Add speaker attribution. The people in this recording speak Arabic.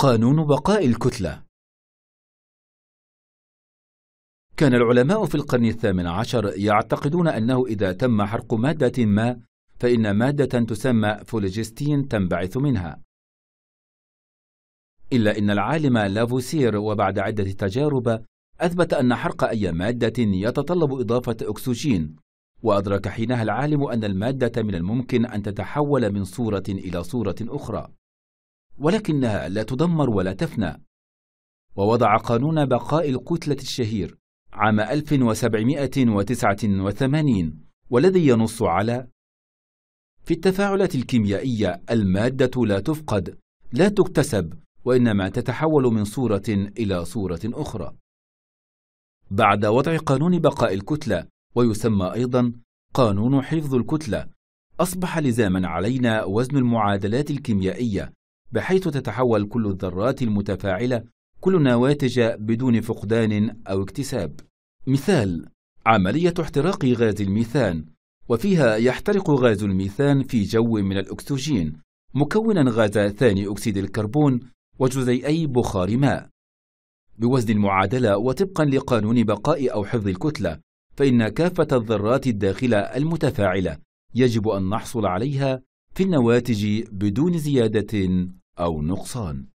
Speaker 1: قانون بقاء الكتلة كان العلماء في القرن
Speaker 2: الثامن عشر يعتقدون أنه إذا تم حرق مادة ما فإن مادة تسمى فولجستين تنبعث منها إلا إن العالم لافوسير وبعد عدة تجارب أثبت أن حرق أي مادة يتطلب إضافة أكسجين وأدرك حينها العالم أن المادة من الممكن أن تتحول من صورة إلى صورة أخرى ولكنها لا تدمر ولا تفنى ووضع قانون بقاء الكتلة الشهير عام 1789 والذي ينص على في التفاعلات الكيميائية المادة لا تفقد لا تكتسب وإنما تتحول من صورة إلى صورة أخرى بعد وضع قانون بقاء الكتلة ويسمى أيضا قانون حفظ الكتلة أصبح لزاما علينا وزن المعادلات الكيميائية بحيث تتحول كل الذرات المتفاعلة كل نواتج بدون فقدان أو اكتساب مثال عملية احتراق غاز الميثان وفيها يحترق غاز الميثان في جو من الأكسجين مكونا غاز ثاني أكسيد الكربون وجزيئي بخار ماء بوزن المعادلة وطبقا لقانون بقاء أو حفظ الكتلة فإن كافة الذرات الداخلة المتفاعلة يجب أن نحصل عليها
Speaker 1: في النواتج بدون زيادة أو نقصان